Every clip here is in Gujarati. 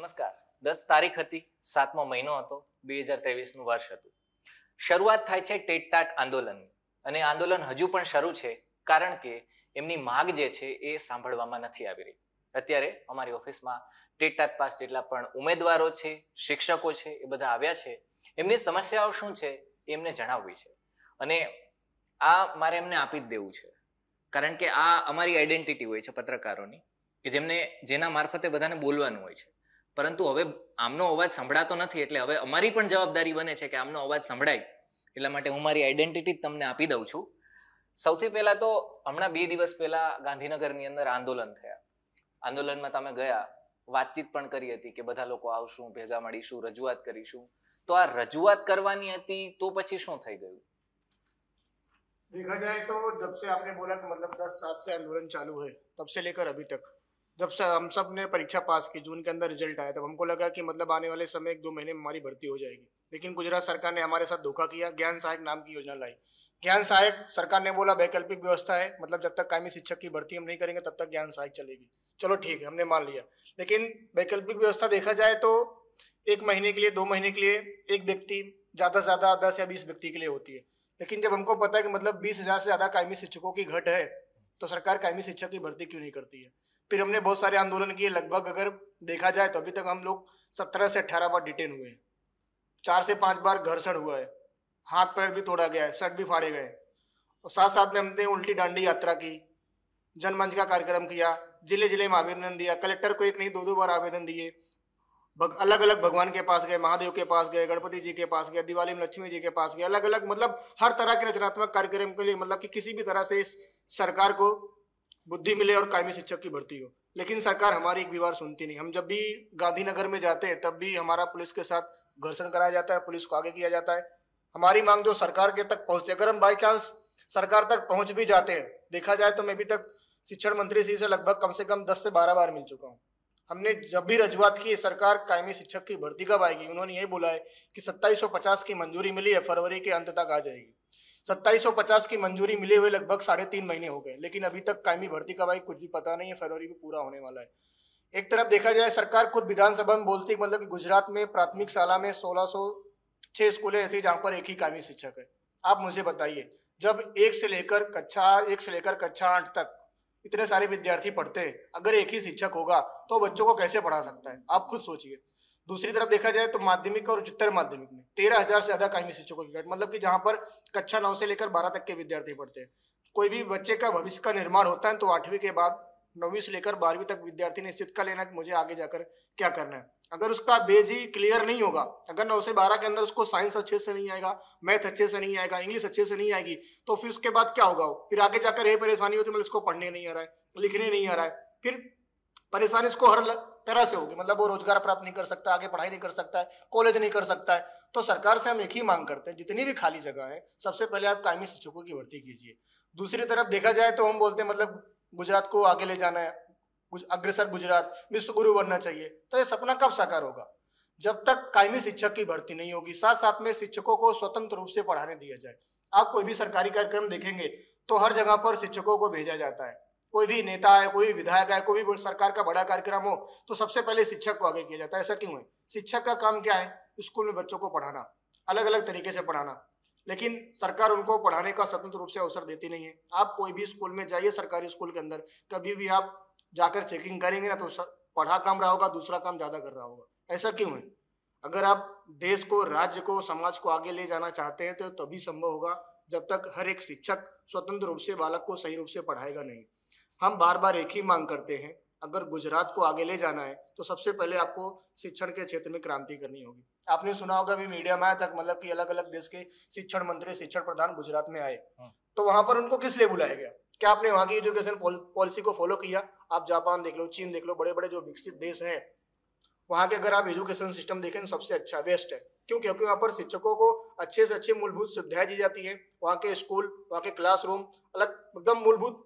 નમસ્કાર દસ તારીખ હતી સાતમો મહિનો હતો બે હજાર ત્રેવીસનું વર્ષ હતું શરૂઆત થાય છે ટેટટાટ આંદોલનની અને આંદોલન હજુ પણ શરૂ છે કારણ કે એમની માગ જે છે એ સાંભળવામાં નથી આવી રહી અત્યારે અમારી ઓફિસમાં ટેટટાટ પાસ જેટલા પણ ઉમેદવારો છે શિક્ષકો છે એ બધા આવ્યા છે એમની સમસ્યાઓ શું છે એમને જણાવવી છે અને આ મારે એમને આપી જ દેવું છે કારણ કે આ અમારી આઈડેન્ટિટી હોય છે પત્રકારોની કે જેમને જેના મારફતે બધાને બોલવાનું હોય છે પરંતુ હવે આમનો અવાજ સંભળાતો નથી એટલે હવે અમારી પણ જવાબદારી બને છે કે આમનો અવાજ સંભળાય એટલા માટે હું મારી આઈડેન્ટિટી તમને આપી દઉં છું સૌથી પહેલા તો હમણાં બે દિવસ પહેલા ગાંધીનગરની અંદર આંદોલન થયા આંદોલનમાં તમે ગયા વાતચીત પણ કરી હતી કે બધા લોકો આવશું ભેગા મળીશું રજૂઆત કરીશું તો આ રજૂઆત કરવાની હતી તો પછી શું થઈ ગયું देखा जाए तो जब से आपने बोला कि मतलब दस साल से आंदोलन चालू है तब से लेकर जब हम सब ने परीक्षा पास की जून के अंदर रिजल्ट आया तब हमको लगा कि मतलब आने वाले समय एक दो महीने में हमारी भर्ती हो जाएगी लेकिन गुजरात सरकार ने हमारे साथ धोखा किया ज्ञान सहायक नाम की योजना लाई ज्ञान सहायक सरकार ने बोला वैकल्पिक व्यवस्था है मतलब जब तक कायमी शिक्षक की भर्ती हम नहीं करेंगे तब तक ज्ञान सहायक चलेगी चलो ठीक है हमने मान लिया लेकिन वैकल्पिक व्यवस्था देखा जाए तो एक महीने के लिए दो महीने के लिए एक व्यक्ति ज़्यादा से ज़्यादा दस या बीस व्यक्ति के लिए होती है लेकिन जब हमको पता है कि मतलब बीस हज़ार से ज़्यादा कायमी शिक्षकों की घट है तो सरकार कायमी शिक्षक की भर्ती क्यों नहीं करती है फिर हमने बहुत सारे आंदोलन किए लगभग अगर देखा जाए तो अभी तक हम लोग सत्रह से अठारह बार डिटेन हुए हैं चार से पांच बार घर्षण हुआ है हाथ पैर भी तोड़ा गया है शर्ट भी फाड़े गए और साथ साथ में हमने उल्टी डांडी यात्रा की जनमंच का कार्यक्रम किया जिले जिले में आवेदन दिया कलेक्टर को एक नहीं दो दो बार आवेदन दिए भग, अलग अलग भगवान के पास गए महादेव के पास गए गणपति जी के पास गए दिवाली में लक्ष्मी जी के पास गए अलग अलग मतलब हर तरह के रचनात्मक कार्यक्रम के लिए मतलब कि किसी भी तरह से इस सरकार को बुद्धि मिले और कायमी शिक्षक की भर्ती हो लेकिन सरकार हमारी एक भी बार सुनती नहीं हम जब भी गांधीनगर में जाते हैं तब भी हमारा पुलिस के साथ घर्षण कराया जाता है पुलिस को आगे किया जाता है हमारी मांग जो सरकार के तक पहुंचती है अगर हम बाई चांस सरकार तक पहुंच भी जाते हैं देखा जाए तो मैं भी तक शिक्षण मंत्री जी से लगभग कम से कम दस से बारह बार मिल चुका हूँ हमने जब भी रजुआत की सरकार कायमी शिक्षक की भर्ती कब आएगी उन्होंने यही बोला है कि सत्ताईस की मंजूरी मिली है फरवरी के अंत तक आ जाएगी सत्ताईस की मंजूरी मिले हुए लगभग साढ़े तीन महीने हो गए लेकिन अभी तक कायमी भर्ती का भाई कुछ भी पता नहीं है फरवरी में पूरा होने वाला है एक तरफ देखा जाए सरकार खुद विधानसभा में बोलती मतलब कि गुजरात में प्राथमिक शाला में सोलह सौ छः स्कूलें ऐसी जहाँ पर एक ही कायमी शिक्षक है आप मुझे बताइए जब एक से लेकर कक्षा एक से लेकर कक्षा आठ तक इतने सारे विद्यार्थी पढ़ते हैं अगर एक ही शिक्षक होगा तो बच्चों को कैसे पढ़ा सकता है आप खुद सोचिए दूसरी तरफ देखा जाए तो माध्यमिक और उच्चतर माध्यमिक में तेरह हजार से ज्यादा कायमी शिक्षकों की घट मतलब कि जहां पर कक्षा नौ से लेकर बारह तक के विद्यार्थी पढ़ते हैं कोई भी बच्चे का भविष्य का निर्माण होता है तो आठवीं के बाद नौवीं से लेकर बारहवीं तक विद्यार्थी ने इस का लेना कि मुझे आगे जाकर क्या करना है अगर उसका बेज ही क्लियर नहीं होगा अगर नौ से बारह के अंदर उसको साइंस अच्छे से नहीं आएगा मैथ अच्छे से नहीं आएगा इंग्लिश अच्छे से नहीं आएगी तो फिर उसके बाद क्या होगा फिर आगे जाकर ये परेशानी होती है मतलब इसको पढ़ने नहीं आ रहा है लिखने नहीं आ रहा है फिर परेशानी इसको हर तरह से होगी मतलब वो रोजगार प्राप्त नहीं कर सकता आगे पढ़ाई नहीं कर सकता है कॉलेज नहीं कर सकता है तो सरकार से हम एक ही मांग करते हैं जितनी भी खाली जगह है सबसे पहले आप कायमी शिक्षकों की भर्ती कीजिए दूसरी तरफ देखा जाए तो हम बोलते हैं मतलब गुजरात को आगे ले जाना है अग्रसर गुजरात विश्वगुरु बनना चाहिए तो ये सपना कब साकार होगा जब तक कायमी शिक्षक की भर्ती नहीं होगी साथ साथ में शिक्षकों को स्वतंत्र रूप से पढ़ाने दिया जाए आप कोई भी सरकारी कार्यक्रम देखेंगे तो हर जगह पर शिक्षकों को भेजा जाता है कोई भी नेता है कोई भी विधायक है कोई भी सरकार का बड़ा कार्यक्रम हो तो सबसे पहले शिक्षक को आगे किया जाता है ऐसा क्यों है शिक्षक का काम क्या है स्कूल में बच्चों को पढ़ाना अलग अलग तरीके से पढ़ाना लेकिन सरकार उनको पढ़ाने का स्वतंत्र रूप से अवसर देती नहीं है आप कोई भी स्कूल में जाइए सरकारी स्कूल के अंदर कभी भी आप जाकर चेकिंग करेंगे ना तो पढ़ा कम रहा होगा दूसरा काम ज़्यादा कर रहा होगा ऐसा क्यों है अगर आप देश को राज्य को समाज को आगे ले जाना चाहते हैं तो तभी संभव होगा जब तक हर एक शिक्षक स्वतंत्र रूप से बालक को सही रूप से पढ़ाएगा नहीं हम बार बार एक ही मांग करते हैं अगर गुजरात को आगे ले जाना है तो सबसे पहले आपको शिक्षण के क्षेत्र में क्रांति करनी होगी आपने सुना होगा अभी मीडिया में आया था मतलब कि अलग अलग देश के शिक्षण मंत्री शिक्षण प्रधान गुजरात में आए हाँ। तो वहां पर उनको किस लिए बुलाया गया क्या आपने वहां की एजुकेशन पॉलिसी को फॉलो किया आप जापान देख लो चीन देख लो बड़े बड़े जो विकसित देश हैं वहाँ के अगर आप एजुकेशन सिस्टम देखें तो सबसे अच्छा बेस्ट है क्यों क्योंकि वहाँ पर शिक्षकों को अच्छे से अच्छी मूलभूत सुविधाएं दी जाती है वहाँ के स्कूल वहाँ के क्लासरूम अलग एकदम मूलभूत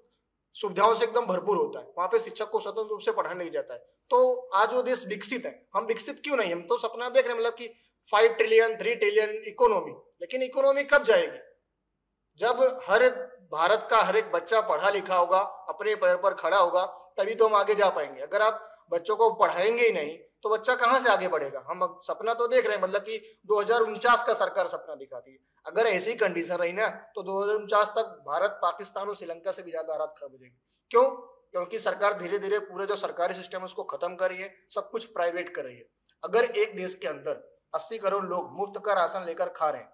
सुविधाओं से एकदम भरपूर होता है वहाँ पे शिक्षक को स्वतंत्र रूप से पढ़ा नहीं जाता है तो आज वो देश विकसित है हम विकसित क्यों नहीं हम तो सपना देख रहे हैं मतलब कि five trillion three trillion economy लेकिन इकोनॉमी कब जाएगी जब हर भारत का हर एक बच्चा पढ़ा लिखा होगा अपने पैर पर खड़ा होगा तभी तो हम आगे जा पाएंगे अगर आप बच्चों को पढ़ाएंगे ही नहीं तो बच्चा कहाँ से आगे बढ़ेगा हम सपना तो देख रहे हैं मतलब कि दो का सरकार सपना दिखाती है अगर ऐसी कंडीशन रही ना तो दो तक भारत पाकिस्तान और श्रीलंका से भी ज्यादा आरात खराब हो जाएगी क्यों क्योंकि सरकार धीरे धीरे पूरे जो सरकारी सिस्टम है उसको खत्म कर रही है सब कुछ प्राइवेट कर रही है अगर एक देश के अंदर 80 करोड़ लोग मुफ्त का राशन लेकर खा रहे हैं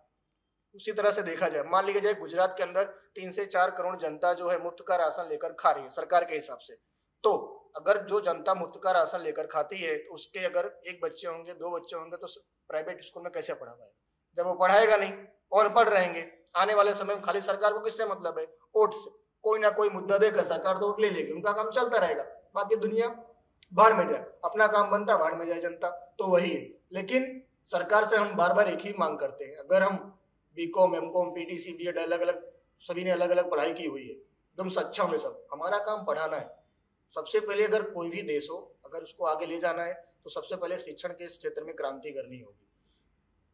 उसी तरह से देखा जाए मान लिया जाए गुजरात के अंदर तीन से चार करोड़ जनता जो है मुफ्त का राशन लेकर खा रही है सरकार के हिसाब से तो अगर जो जनता मुफ्त का राशन लेकर खाती है तो उसके अगर एक बच्चे होंगे दो बच्चे होंगे तो प्राइवेट स्कूल में कैसे पढ़ा पाएगा जब वो पढ़ाएगा नहीं और पढ़ रहेंगे आने वाले समय में खाली सरकार को किससे मतलब है वोट से कोई ना कोई मुद्दा देकर सरकार तो वोट ले लेगी उनका काम चलता रहेगा बाकी दुनिया बाढ़ में जाए अपना काम बनता बाढ़ में जाए जनता तो वही है लेकिन सरकार से हम बार बार एक ही मांग करते हैं अगर हम B Com M Com P T C B Ed अलग अलग सभी ने अलग अलग पढ़ाई की हुई है एकदम सक्षम है सब हमारा काम पढ़ाना है सबसे पहले अगर कोई भी देश हो अगर उसको आगे ले जाना है तो सबसे पहले शिक्षण के क्षेत्र में क्रांति करनी होगी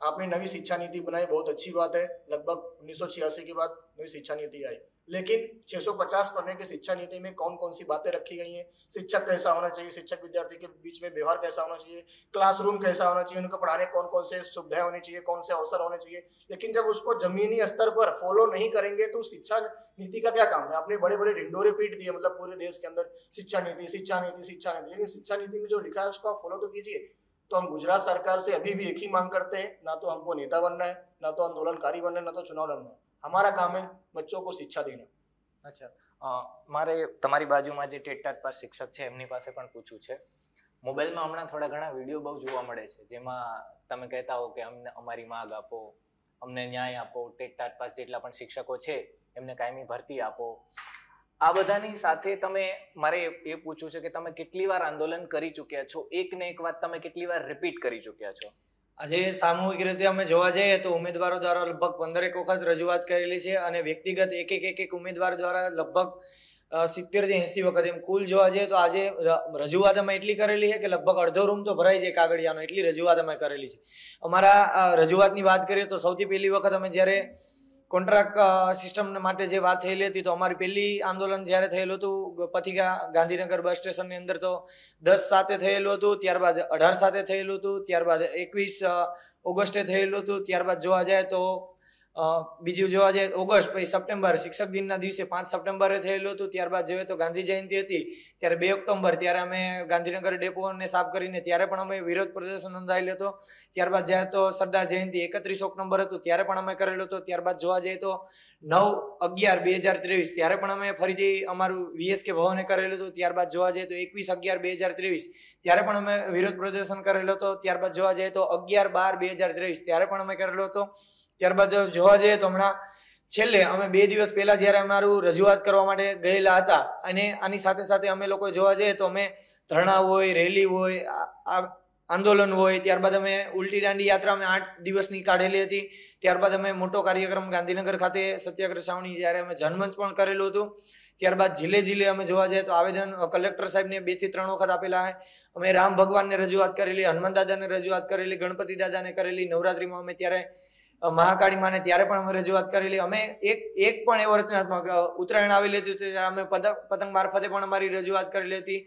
आपने नवी शिक्षा नीति बनाई बहुत अच्छी बात है लगभग उन्नीस के बाद नई शिक्षा नीति आई लेकिन 650 पढ़ने की शिक्षा नीति में कौन कौन सी बातें रखी गई हैं शिक्षक कैसा होना चाहिए शिक्षक विद्यार्थी के बीच में व्यवहार कैसा होना चाहिए क्लासरूम कैसा होना चाहिए उनको पढ़ाने कौन कौन से सुविधाएं होनी चाहिए कौन से अवसर होने चाहिए लेकिन जब उसको जमीनी स्तर पर फॉलो नहीं करेंगे तो शिक्षा नीति का क्या काम है आपने बड़े बड़े ढिंडो रिपीट दिए मतलब पूरे देश के अंदर शिक्षा नीति शिक्षा नीति शिक्षा नीति लेकिन शिक्षा नीति में जो लिखा है उसको आप फॉलो तो कीजिए तो हम गुजरात सरकार से अभी भी एक ही मांग करते हैं ना तो हमको नेता बनना है ना तो आंदोलनकारी बनना है ना तो चुनाव लड़ना है અમારા काम है बच्चों को शिक्षा देना અચ્છા મારે તમારી બાજુમાં જે ટેટટાટ પર શિક્ષક છે એમની પાસે પણ પૂછવું છે મોબાઈલમાં હમણાં થોડા ઘણા વિડીયો બહુ જોવા મળે છે જેમાં તમે કહેતા હો કે અમને અમારી માગ આપો અમને ન્યાય આપો ટેટટાટ પાસ જેટલા પણ શિક્ષકો છે એમને કાયમી ભરતી આપો આ બધાની સાથે તમે મારે એ પૂછવું છે કે તમે કેટલી વાર આંદોલન કરી ચૂક્યા છો એક ને એક વાત તમે કેટલી વાર રિપીટ કરી ચૂક્યા છો આજે સામૂહિક રીતે અમે જોવા જઈએ તો ઉમેદવારો દ્વારા લગભગ પંદરેક વખત રજૂઆત કરેલી છે અને વ્યક્તિગત એક એક એક એક ઉમેદવાર દ્વારા લગભગ સિત્તેરથી એંસી વખત એમ કુલ જોવા જઈએ તો આજે રજૂઆત અમે એટલી કરેલી છે કે લગભગ અડધો રૂમ તો ભરાઈ જાય કાગળિયાનો એટલી રજૂઆત અમે કરેલી છે અમારા રજૂઆતની વાત કરીએ તો સૌથી પહેલી વખત અમે જ્યારે કોન્ટ્રાક્ટ સિસ્ટમ માટે જે વાત થયેલી હતી તો અમારી પહેલી આંદોલન જ્યારે થયેલું હતું પથિકા ગાંધીનગર બસ સ્ટેશનની અંદર તો દસ સાથે થયેલું હતું ત્યારબાદ અઢાર સાથે થયેલું હતું ત્યારબાદ એકવીસ ઓગસ્ટે થયેલું હતું ત્યારબાદ જોવા જાય તો બીજું જોવા જઈએ ઓગસ્ટ પછી સપ્ટેમ્બર શિક્ષક દિનના દિવસે પાંચ સપ્ટેમ્બરે થયેલું હતું ત્યારબાદ જોઈએ તો ગાંધી જયંતિ હતી ત્યારે બે ઓક્ટોબર ત્યારે અમે ગાંધીનગર ડેપોને સાફ કરીને ત્યારે પણ અમે વિરોધ પ્રદર્શન નોંધાયેલો હતો ત્યારબાદ જાય તો સરદાર જયંતિ એકત્રીસ ઓક્ટોબર હતું ત્યારે પણ અમે કરેલો હતો ત્યારબાદ જોવા જઈએ તો નવ અગિયાર બે હજાર ત્રેવીસ ત્યારે પણ અમે ફરીથી અમારું વીએસકે ભવને કરેલું હતું ત્યારબાદ જોવા જઈએ તો એકવીસ અગિયાર બે હજાર ત્રેવીસ ત્યારે પણ અમે વિરોધ પ્રદર્શન કરેલો હતો ત્યારબાદ જોવા જઈએ તો અગિયાર બાર બે હજાર ત્રેવીસ ત્યારે પણ અમે કરેલો હતો ત્યારબાદ જોવા જઈએ તો હમણાં છેલ્લે અમે બે દિવસ પહેલાં જ્યારે અમારું રજૂઆત કરવા માટે ગયેલા હતા અને આની સાથે સાથે અમે લોકો જોવા જઈએ તો અમે ધરણા હોય રેલી હોય આંદોલન હોય ત્યારબાદ અમે ઉલટી દાંડી યાત્રા અમે આઠ દિવસની કાઢેલી હતી ત્યારબાદ અમે મોટો કાર્યક્રમ ગાંધીનગર ખાતે સત્યાગ્રહ સાવણી જ્યારે અમે જનમંચ પણ કરેલું હતું ત્યારબાદ જિલ્લે જિલ્લે અમે જોવા જઈએ તો આવેદન કલેક્ટર સાહેબને બે થી ત્રણ વખત આપેલા અમે રામ ભગવાનને રજૂઆત કરેલી હનુમાન દાદાને રજૂઆત કરેલી ગણપતિ દાદાને કરેલી નવરાત્રિમાં અમે ત્યારે મહાકાળી માને ત્યારે પણ અમે રજૂઆત કરેલી અમે એક એક પણ એવો રચનાત્મક ઉત્તરાયણ આવી આવેલી હતી ત્યારે અમે પતંગ મારફતે પણ અમારી રજૂઆત કરેલી હતી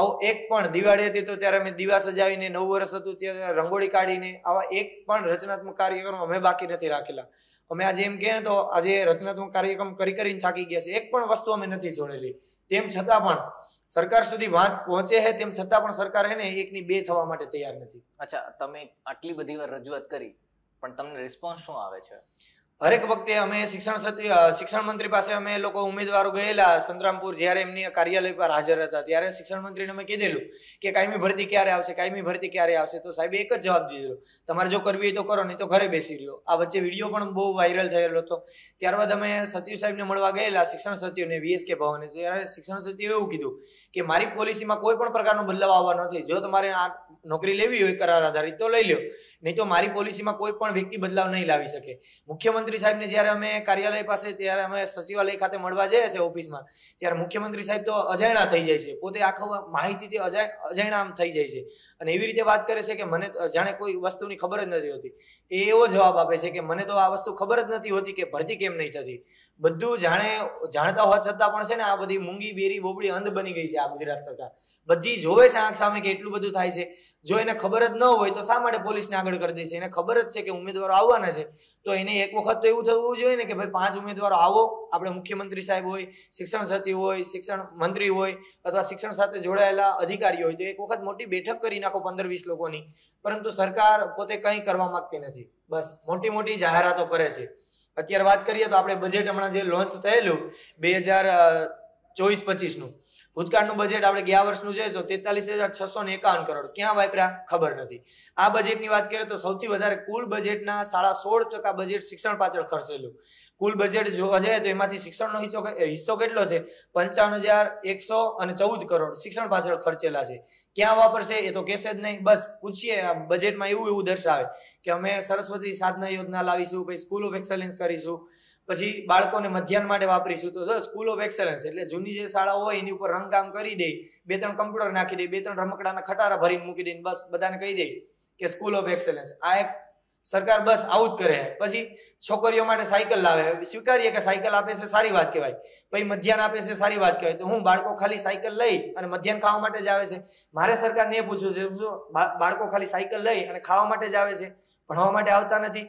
આવું એક પણ દિવાળી હતી તો ત્યારે અમે દીવા સજાવીને નવું વર્ષ હતું ત્યારે રંગોળી કાઢીને આવા એક પણ રચનાત્મક કાર્યક્રમ અમે બાકી નથી રાખેલા અમે આજે એમ કહીએ તો આજે રચનાત્મક કાર્યક્રમ કરી કરીને થાકી ગયા છે એક પણ વસ્તુ અમે નથી જોડેલી તેમ છતાં પણ સરકાર સુધી વાત પહોંચે છે તેમ છતાં પણ સરકાર એને એકની બે થવા માટે તૈયાર નથી અચ્છા તમે આટલી બધી વાર રજૂઆત કરી પણ તમને રિસ્પોન્સ શું આવે છે હરેક વખતે અમે શિક્ષણ શિક્ષણ મંત્રી પાસે અમે લોકો ઉમેદવારો ગયેલા સંતરામપુર જ્યારે એમની કાર્યાલય પર હાજર હતા ત્યારે શિક્ષણ મંત્રીને અમે કીધેલું કે કાયમી ભરતી ક્યારે આવશે કાયમી ભરતી ક્યારે આવશે તો સાહેબ એક જ જવાબ દીધો તમારે જો કરવી હોય તો કરો નહીં તો ઘરે બેસી રહ્યો આ વચ્ચે વિડીયો પણ બહુ વાયરલ થયેલો હતો ત્યારબાદ અમે સચિવ સાહેબને મળવા ગયેલા શિક્ષણ સચિવને વીએસકે ભવને ત્યારે શિક્ષણ સચિવે એવું કીધું કે મારી પોલિસીમાં કોઈ પણ પ્રકારનો બદલાવ આવવા નથી જો તમારે આ નોકરી લેવી હોય કરાર આધારિત તો લઈ લો નહીં તો મારી પોલિસીમાં કોઈ પણ વ્યક્તિ બદલાવ નહીં લાવી શકે મુખ્યમંત્રી મુખ્યમંત્રી સાહેબને જ્યારે અમે કાર્યાલય પાસે ત્યારે અમે સચિવાલય ખાતે મળવા જઈએ છીએ ઓફિસમાં ત્યારે મુખ્યમંત્રી સાહેબ તો અજાણા થઈ જાય છે પોતે આખો માહિતી માહિતીથી અજાણા આમ થઈ જાય છે અને એવી રીતે વાત કરે છે કે મને જાણે કોઈ વસ્તુની ખબર જ નથી હોતી એ એવો જવાબ આપે છે કે મને તો આ વસ્તુ ખબર જ નથી હોતી કે ભરતી કેમ નહીં થતી બધું જાણે જાણતા હોવા છતાં પણ છે ને આ બધી મૂંગી બેરી બોબડી અંધ બની ગઈ છે આ ગુજરાત સરકાર બધી જોવે છે આંખ સામે કે એટલું બધું થાય છે જો એને ખબર જ ન હોય તો શા માટે પોલીસને આગળ કરી દે છે એને ખબર જ છે કે ઉમેદવારો આવવાના છે તો એને એક વખત તો એવું થવું જોઈએ ને કે ભાઈ પાંચ ઉમેદવારો આવો આપણે મુખ્યમંત્રી સાહેબ હોય શિક્ષણ સચિવ હોય શિક્ષણ મંત્રી હોય અથવા શિક્ષણ સાથે જોડાયેલા અધિકારીઓ હોય તો એક વખત મોટી બેઠક કરી નાખો પંદર વીસ લોકોની પરંતુ સરકાર પોતે કંઈ કરવા માંગતી નથી બસ મોટી મોટી જાહેરાતો કરે છે અત્યારે વાત કરીએ તો આપણે બજેટ હમણાં જે લોન્ચ થયેલું બે હજાર ચોવીસ પચીસનું ભૂતકાળનું બજેટ આપણે ગયા વર્ષનું છે તો તેતાલીસ હજાર છસો ને એકાવન કરોડ ક્યાં વાપર્યા ખબર નથી આ બજેટની વાત કરીએ તો સૌથી વધારે કુલ બજેટના સાડા સોળ ટકા બજેટ શિક્ષણ પાછળ ખર્ચેલું કુલ બજેટ જોવા જાય તો એમાંથી શિક્ષણનો હિસ્સો હિસ્સો કેટલો છે પંચાવન હજાર એકસો અને ચૌદ કરોડ શિક્ષણ પાછળ ખર્ચેલા છે ક્યાં વાપરશે એ તો કહેશે જ નહીં બસ પૂછીએ બજેટમાં એવું એવું દર્શાવે કે અમે સરસ્વતી સાધના યોજના લાવીશું પછી સ્કૂલ ઓફ એક્સલન્સ કરીશું પછી બાળકોને મધ્યાહન માટે વાપરીશું તો સ્કૂલ ઓફ એક્સલન્સ એટલે જૂની જે શાળાઓ હોય એની ઉપર રંગકામ કરી દે બે ત્રણ કમ્પ્યુટર નાખી દે બે ત્રણ રમકડાના ખટારા ભરીને મૂકી દઈને બસ બધાને કહી દે કે સ્કૂલ ઓફ એક્સલન્સ આ એક સરકાર બસ આવું જ કરે પછી છોકરીઓ માટે સાયકલ લાવે સ્વીકારીએ કે સાયકલ આપે છે સારી વાત કહેવાય પછી મધ્યાહન આપે છે સારી વાત કહેવાય તો હું બાળકો ખાલી સાયકલ લઈ અને મધ્યાહન ખાવા માટે જ આવે છે મારે સરકારને એ પૂછવું છે શું બાળકો ખાલી સાયકલ લઈ અને ખાવા માટે જ આવે છે ભણવા માટે આવતા નથી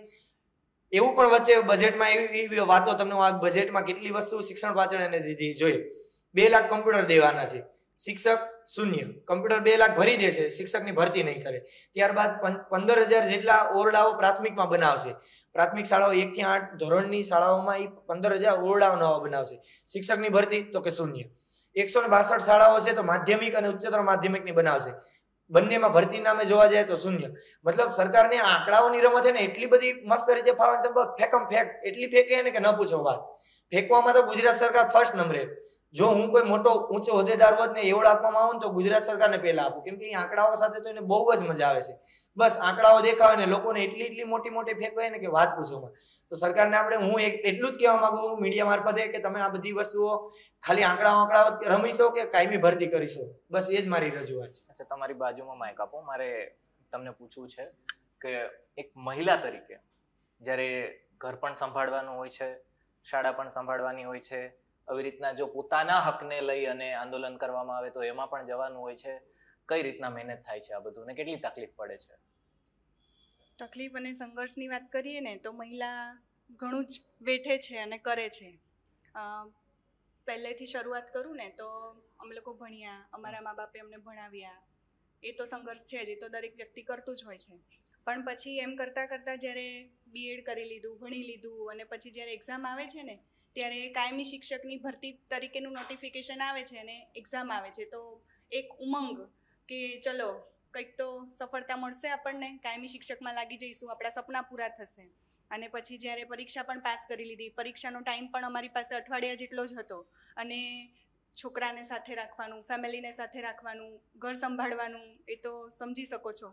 એવું પણ વચ્ચે બજેટમાં એવી એવી વાતો તમને આ બજેટમાં કેટલી વસ્તુ શિક્ષણ પાછળ એને દીધી જોઈએ બે લાખ કમ્પ્યુટર દેવાના છે શિક્ષક શૂન્ય કમ્પ્યુટર બે લાખ ભરી દેશે શિક્ષકની ભરતી નહીં કરે ત્યારબાદ પંદર હજાર જેટલા ઓરડાઓ પ્રાથમિકમાં બનાવશે પ્રાથમિક શાળાઓ એકથી આઠ ધોરણની શાળાઓમાં એ પંદર હજાર ઓરડાઓ નવા બનાવશે શિક્ષકની ભરતી તો કે શૂન્ય એકસો ને બાસઠ શાળાઓ છે તો માધ્યમિક અને ઉચ્ચતર માધ્યમિકની બનાવશે બંનેમાં ભરતી નામે જોવા જાય તો શૂન્ય મતલબ સરકારની આંકડાઓની રમત છે ને એટલી બધી મસ્ત રીતે ફાવે છે ફેંકમ ફેંક એટલી ફેંકે ને કે ન પૂછો વાત ફેંકવામાં તો ગુજરાત સરકાર ફર્સ્ટ નંબરે જો હું કોઈ મોટો ઊંચો હોદ્દેદાર વર્ગને એવોર્ડ આપવામાં આવે ને તો ગુજરાત સરકારને પહેલા આપું કેમ કે એ આંકડાઓ સાથે તો એને બહુ જ મજા આવે છે બસ આંકડાઓ દેખાવે ને લોકોને એટલી એટલી મોટી મોટી ફેંકો ને કે વાત પૂછોમાં તો સરકારને આપણે હું એક એટલું જ કહેવા માંગુ છું મીડિયા મારફતે કે તમે આ બધી વસ્તુઓ ખાલી આંકડાઓ આંકડા રમીશો કે કાયમી ભરતી કરીશો બસ એ જ મારી રજૂઆત છે અચ્છા તમારી બાજુમાં માઇક આપો મારે તમને પૂછવું છે કે એક મહિલા તરીકે જ્યારે ઘર પણ સંભાળવાનું હોય છે શાળા પણ સંભાળવાની હોય છે આવી રીતના જો પોતાના હકને લઈ અને આંદોલન કરવામાં આવે તો એમાં પણ જવાનું હોય છે કઈ રીતના મહેનત થાય છે આ બધું ને કેટલી તકલીફ પડે છે તકલીફ અને સંઘર્ષની વાત કરીએ ને તો મહિલા ઘણું જ વેઠે છે અને કરે છે પહેલેથી શરૂઆત કરું ને તો અમે લોકો ભણ્યા અમારા મા બાપે અમને ભણાવ્યા એ તો સંઘર્ષ છે જ એ તો દરેક વ્યક્તિ કરતું જ હોય છે પણ પછી એમ કરતાં કરતાં જ્યારે બીએડ કરી લીધું ભણી લીધું અને પછી જ્યારે એક્ઝામ આવે છે ને ત્યારે કાયમી શિક્ષકની ભરતી તરીકેનું નોટિફિકેશન આવે છે અને એક્ઝામ આવે છે તો એક ઉમંગ કે ચલો કંઈક તો સફળતા મળશે આપણને કાયમી શિક્ષકમાં લાગી જઈશું આપણા સપના પૂરા થશે અને પછી જ્યારે પરીક્ષા પણ પાસ કરી લીધી પરીક્ષાનો ટાઈમ પણ અમારી પાસે અઠવાડિયા જેટલો જ હતો અને છોકરાને સાથે રાખવાનું ફેમિલીને સાથે રાખવાનું ઘર સંભાળવાનું એ તો સમજી શકો છો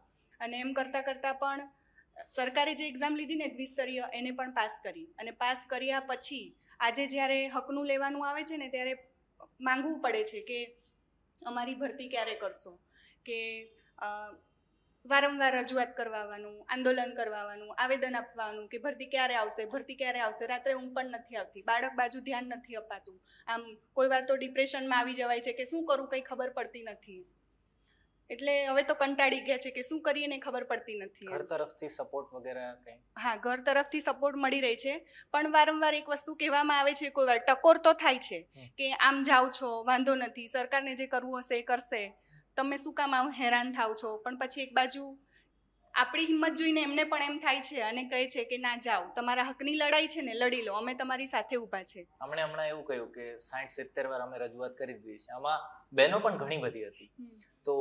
અને એમ કરતાં કરતાં પણ સરકારે જે એક્ઝામ લીધી ને દ્વિસ્તરીય એને પણ પાસ કરી અને પાસ કર્યા પછી આજે જ્યારે હકનું લેવાનું આવે છે ને ત્યારે માંગવું પડે છે કે અમારી ભરતી ક્યારે કરશો કે વારંવાર રજૂઆત કરવાનું આંદોલન કરવાનું આવેદન આપવાનું કે ભરતી ક્યારે આવશે ભરતી ક્યારે આવશે રાત્રે ઊંઘ પણ નથી આવતી બાળક બાજુ ધ્યાન નથી અપાતું આમ કોઈ વાર તો ડિપ્રેશનમાં આવી જવાય છે કે શું કરું કંઈ ખબર પડતી નથી એટલે હવે તો કંટાળી ગયા છે કે શું કરીએ ને ખબર પડતી નથી ઘર તરફથી સપોર્ટ વગેરે કંઈ હા ઘર તરફથી સપોર્ટ મળી રહી છે પણ વારંવાર એક વસ્તુ કહેવામાં આવે છે કોઈ વાર ટકોર તો થાય છે કે આમ જાઓ છો વાંધો નથી સરકારને જે કરવું હશે એ કરશે તમે શું કામ આવું હેરાન થાવ છો પણ પછી એક બાજુ આપણી હિંમત જોઈને એમને પણ એમ થાય છે અને કહે છે કે ના જાઓ તમારા હકની લડાઈ છે ને લડી લો અમે તમારી સાથે ઊભા છે અમને હમણાં એવું કહ્યું કે સાઠ સિત્તેર વાર અમે રજૂઆત કરી દીધી છે આમાં બહેનો પણ ઘણી બધી હતી તો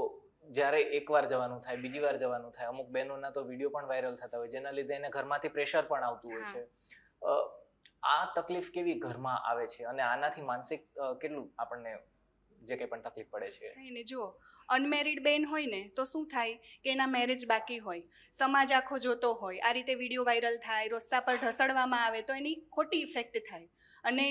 જ્યારે એકવાર જવાનું થાય બીજી વાર જવાનું થાય અમુક બહેનોના તો વિડીયો પણ વાયરલ થતા હોય જેના લીધે એને ઘરમાંથી પ્રેશર પણ આવતું હોય છે આ તકલીફ કેવી ઘરમાં આવે છે અને આનાથી માનસિક કેટલું આપણને જે કંઈ પણ તકલીફ પડે છે કંઈ નહીં જુઓ અનમેરિડ બેન હોય ને તો શું થાય કે એના મેરેજ બાકી હોય સમાજ આખો જોતો હોય આ રીતે વિડીયો વાયરલ થાય રસ્તા પર ઢસડવામાં આવે તો એની ખોટી ઇફેક્ટ થાય અને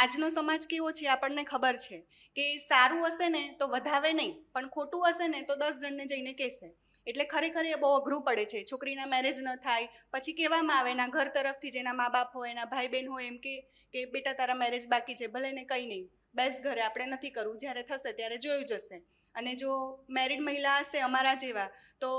આજનો સમાજ કેવો છે આપણને ખબર છે કે સારું હશે ને તો વધાવે નહીં પણ ખોટું હશે ને તો દસ જણને જઈને કહેશે એટલે ખરેખર એ બહુ અઘરું પડે છે છોકરીના મેરેજ ન થાય પછી કહેવામાં આવે એના ઘર તરફથી જેના મા બાપ હોય એના ભાઈ બહેન હોય એમ કે કે બેટા તારા મેરેજ બાકી છે ભલે ને કંઈ નહીં બેસ્ટ ઘરે આપણે નથી કરવું જ્યારે થશે ત્યારે જોયું જશે અને જો મેરિડ મહિલા હશે અમારા જેવા તો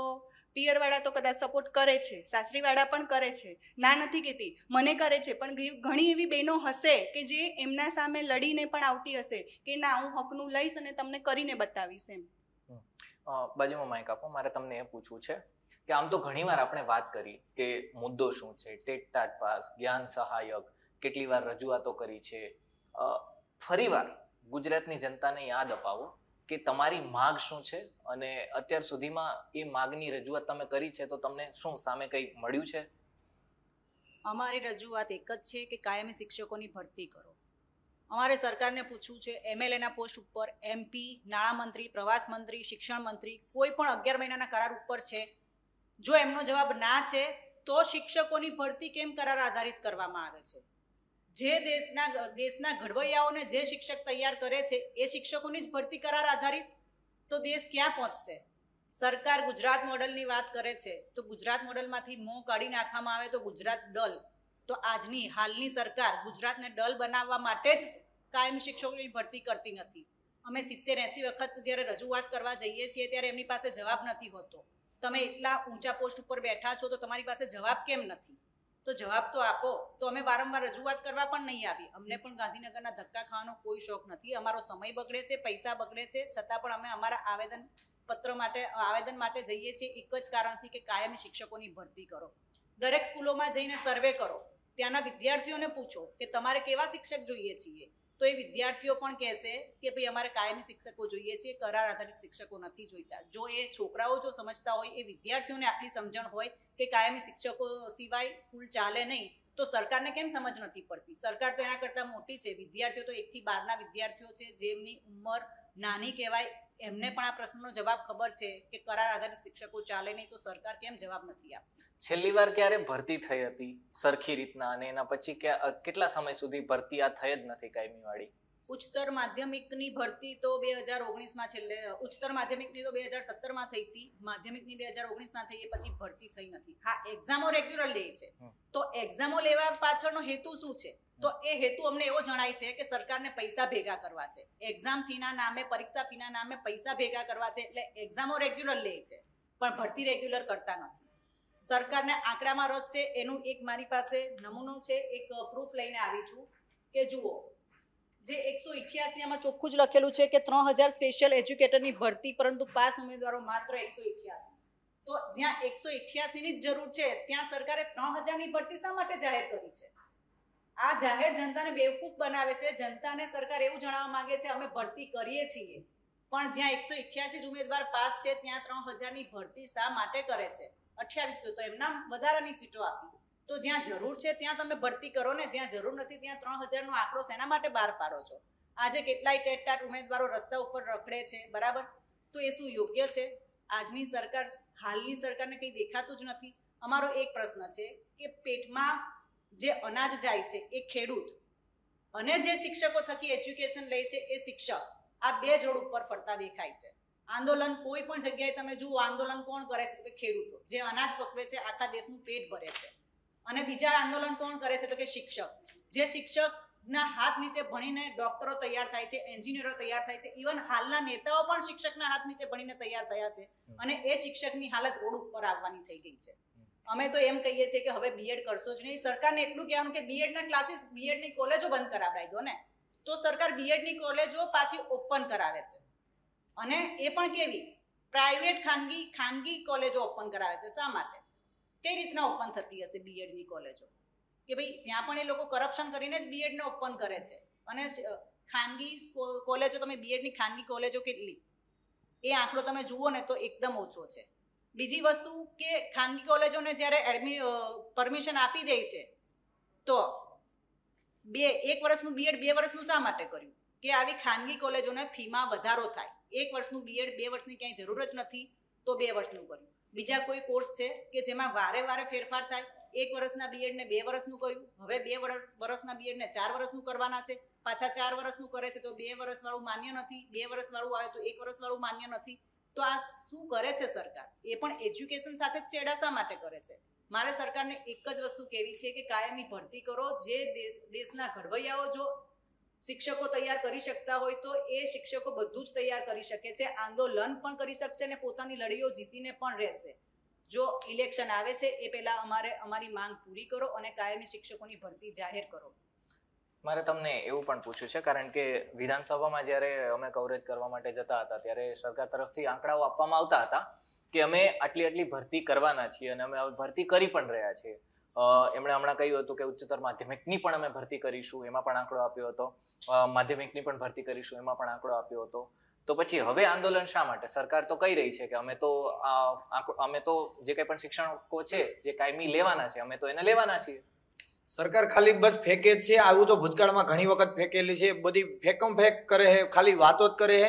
પિયરવાળા તો કદાચ સપોર્ટ કરે છે સાસરીવાળા પણ કરે છે ના નથી કહેતી મને કરે છે પણ ઘણી એવી બહેનો હશે કે જે એમના સામે લડીને પણ આવતી હશે કે ના હું હકનું લઈશ અને તમને કરીને બતાવીશ એમ બાજુમાં માઇક આપો મારે તમને એ પૂછવું છે કે આમ તો ઘણીવાર આપણે વાત કરી કે મુદ્દો શું છે ટેટ ટાટ પાસ જ્ઞાન સહાયક કેટલી વાર રજૂઆતો કરી છે ફરીવાર ગુજરાતની જનતાને યાદ અપાવો કે તમારી માગ શું છે અને અત્યાર સુધીમાં એ માગની રજૂઆત તમે કરી છે તો તમને શું સામે કંઈ મળ્યું છે અમારી રજૂઆત એક જ છે કે કાયમી શિક્ષકોની ભરતી કરો અમારે સરકારને પૂછવું છે એમએલએના પોસ્ટ ઉપર એમપી નાણામંત્રી પ્રવાસ મંત્રી શિક્ષણ મંત્રી કોઈ પણ અગિયાર મહિનાના કરાર ઉપર છે જો એમનો જવાબ ના છે તો શિક્ષકોની ભરતી કેમ કરાર આધારિત કરવામાં આવે છે જે દેશના દેશના ઘડવૈયાઓને જે શિક્ષક તૈયાર કરે છે એ શિક્ષકોની જ ભરતી કરાર આધારિત તો દેશ ક્યાં પહોંચશે સરકાર ગુજરાત મોડલની વાત કરે છે તો ગુજરાત મોડલમાંથી મોં કાઢી નાખવામાં આવે તો ગુજરાત ડલ તો આજની હાલની સરકાર ગુજરાતને ડલ બનાવવા માટે જ કાયમ શિક્ષકોની ભરતી કરતી નથી અમે સિત્તેર એંસી વખત જ્યારે રજૂઆત કરવા જઈએ છીએ ત્યારે એમની પાસે જવાબ નથી હોતો તમે એટલા ઊંચા પોસ્ટ ઉપર બેઠા છો તો તમારી પાસે જવાબ કેમ નથી તો જવાબ તો આપો તો અમે વારંવાર રજૂઆત કરવા પણ નહીં આવી અમને પણ ગાંધીનગરના ધક્કા ખાવાનો કોઈ શોખ નથી અમારો સમય બગડે છે પૈસા બગડે છે છતાં પણ અમે અમારા આવેદન પત્ર માટે આવેદન માટે જઈએ છીએ એક જ કારણથી કે કાયમી શિક્ષકોની ભરતી કરો દરેક સ્કૂલોમાં જઈને સર્વે કરો ત્યાંના વિદ્યાર્થીઓને પૂછો કે તમારે કેવા શિક્ષક જોઈએ છીએ તો એ વિદ્યાર્થીઓ પણ કહેશે કે ભાઈ અમારે કાયમી શિક્ષકો જોઈએ છે કરાર આધારિત શિક્ષકો નથી જોઈતા જો એ છોકરાઓ જો સમજતા હોય એ વિદ્યાર્થીઓને આટલી સમજણ હોય કે કાયમી શિક્ષકો સિવાય સ્કૂલ ચાલે નહીં તો સરકારને કેમ સમજ નથી પડતી સરકાર તો એના કરતાં મોટી છે વિદ્યાર્થીઓ તો એકથી બારના વિદ્યાર્થીઓ છે જેમની ઉંમર નાની કહેવાય એમને પણ આ પ્રશ્નનો જવાબ ખબર છે કે કરાર આધારિત શિક્ષકો ચાલે નહીં તો સરકાર કેમ જવાબ નથી આપતી છેલ્લી વાર ક્યારે ભરતી થઈ હતી સરખી રીતના અને એના પછી કેટલા સમય સુધી ભરતી આ થઈ જ નથી કાયમી વાળી ઉચ્ચતર માધ્યમિકની ભરતી તો બે હજાર ઓગણીસમાં છેલ્લે ઉચ્ચતર માધ્યમિકની તો બે હજાર સત્તરમાં થઈ હતી માધ્યમિકની બે હજાર ઓગણીસમાં થઈ એ પછી ભરતી થઈ નથી હા એક્ઝામો રેગ્યુલર લે છે તો એક્ઝામો લેવા પાછળનો હેતુ શું છે તો એ હેતુ અમને એવો જણાય છે કે સરકારને પૈસા ભેગા કરવા છે એક્ઝામ ફીના નામે પરીક્ષા ફીના નામે પૈસા ભેગા કરવા છે એટલે એક્ઝામો રેગ્યુલર લે છે પણ ભરતી રેગ્યુલર કરતા નથી સરકારને આંકડામાં રસ છે એનું એક મારી પાસે નમૂનો છે એક પ્રૂફ લઈને આવી છું કે જુઓ જે એકસો ઇઠ્યાસીમાં ચોખ્ખું જ લખેલું છે કે ત્રણ હજાર સ્પેશિયલ એજ્યુકેટરની ભરતી પરંતુ પાસ ઉમેદવારો માત્ર એકસો ઇઠ્યાસી તો જ્યાં એકસો ઇઠ્યાસીની જ જરૂર છે ત્યાં સરકારે ત્રણ હજારની ભરતી શા માટે જાહેર કરી છે આ જાહેર જનતાને બેવકૂફ બનાવે છે જનતાને સરકાર એવું જણાવવા માંગે છે અમે ભરતી કરીએ છીએ પણ જ્યાં એકસો ઇઠ્યાસી જ ઉમેદવાર પાસ છે ત્યાં ત્રણ હજારની ભરતી શા માટે કરે છે અઠ્યાવીસો તો એમના વધારાની સીટો આપી તો જ્યાં જરૂર છે ત્યાં તમે ભરતી કરો ને જ્યાં જરૂર નથી ત્યાં ત્રણ હજારનો આંકડો શેના માટે બહાર પાડો છો આજે કેટલાય ટેટટાટ ઉમેદવારો રસ્તા ઉપર રખડે છે બરાબર તો એ શું યોગ્ય છે આજની સરકાર હાલની સરકારને કંઈ દેખાતું જ નથી અમારો એક પ્રશ્ન છે કે પેટમાં જે અનાજ જાય છે એ ખેડૂત અને જે શિક્ષકો થકી એજ્યુકેશન લે છે એ શિક્ષક આ બે જોડ ઉપર ફરતા દેખાય છે આંદોલન કોઈ પણ જગ્યાએ તમે જુઓ આંદોલન કોણ કરે છે ખેડૂતો જે અનાજ પકવે છે આખા દેશનું પેટ ભરે છે અને બીજા આંદોલન કોણ કરે છે તો કે શિક્ષક જે શિક્ષકના હાથ નીચે ભણીને ડોક્ટરો તૈયાર થાય છે એન્જિનિયરો તૈયાર થાય છે ઇવન હાલના નેતાઓ પણ શિક્ષકના હાથ નીચે ભણીને તૈયાર થયા છે અને એ શિક્ષકની હાલત રોડ ઉપર આવવાની થઈ ગઈ છે અમે તો એમ કહીએ છીએ કે હવે બીએડ કરશો જ નહીં સરકારને એટલું કહેવાનું કે બીએડના ક્લાસીસ બીએડની કોલેજો બંધ કરાવડાવી દો ને તો સરકાર બીએડની કોલેજો પાછી ઓપન કરાવે છે અને એ પણ કેવી પ્રાઇવેટ ખાનગી ખાનગી કોલેજો ઓપન કરાવે છે શા માટે કઈ રીતના ઓપન થતી હશે બીએડની કોલેજો કે ભાઈ ત્યાં પણ એ લોકો કરપ્શન કરીને જ બીએડને ઓપન કરે છે અને ખાનગી કોલેજો તમે બીએડની ખાનગી કોલેજો કેટલી એ આંકડો તમે જુઓ ને તો એકદમ ઓછો છે બીજી વસ્તુ કે ખાનગી કોલેજોને જ્યારે એડમિ પરમિશન આપી દે છે તો બે એક વર્ષનું બીએડ બે વર્ષનું શા માટે કર્યું કે આવી ખાનગી કોલેજોને ફીમાં વધારો થાય એક વર્ષનું બીએડ બે વર્ષની ક્યાંય જરૂર જ નથી તો બે વર્ષનું કર્યું બીજા કોઈ કોર્સ છે કે જેમાં વારે વારે ફેરફાર થાય એક વર્ષના બીએડને બે વર્ષનું કર્યું હવે બે વર્ષ વર્ષના બીએડને ચાર વર્ષનું કરવાના છે પાછા ચાર વર્ષનું કરે છે તો બે વર્ષવાળું માન્ય નથી બે વર્ષવાળું આવે તો એક વર્ષવાળું માન્ય નથી તો આ શું કરે છે સરકાર એ પણ એજ્યુકેશન સાથે ચેડાશા માટે કરે છે મારે સરકારને એક જ વસ્તુ કહેવી છે કે કાયમી ભરતી કરો જે દેશ દેશના ઘડવૈયાઓ જો શિક્ષકો તૈયાર કરી શકતા હોય તો એ શિક્ષકો બધું જ તૈયાર કરી શકે છે આંદોલન પણ કરી શકશે અને પોતાની લડીઓ જીતીને પણ રહેશે જો ઇલેક્શન આવે છે એ પહેલાં અમારે અમારી માંગ પૂરી કરો અને કાયમી શિક્ષકોની ભરતી જાહેર કરો મારે તમને એવું પણ પૂછ્યું છે કારણ કે વિધાનસભામાં જ્યારે અમે કવરેજ કરવા માટે જતા હતા ત્યારે સરકાર તરફથી આંકડાઓ આપવામાં આવતા હતા કે અમે આટલી આટલી ભરતી કરવાના છીએ અને અમે ભરતી કરી પણ રહ્યા છીએ એમણે હમણાં કહ્યું હતું કે ઉચ્ચતર માધ્યમિકની પણ અમે ભરતી કરીશું એમાં પણ આંકડો આપ્યો હતો માધ્યમિકની પણ ભરતી કરીશું એમાં પણ આંકડો આપ્યો હતો તો પછી હવે આંદોલન શા માટે સરકાર તો કહી રહી છે કે અમે તો અમે તો જે કંઈ પણ શિક્ષકો છે જે કાયમી લેવાના છે અમે તો એને લેવાના છીએ સરકાર ખાલી બસ ફેંકે છે આવું તો ભૂતકાળમાં ઘણી વખત ફેંકેલી છે બધી ફેંકમ ફેંક કરે છે ખાલી વાતો જ કરે છે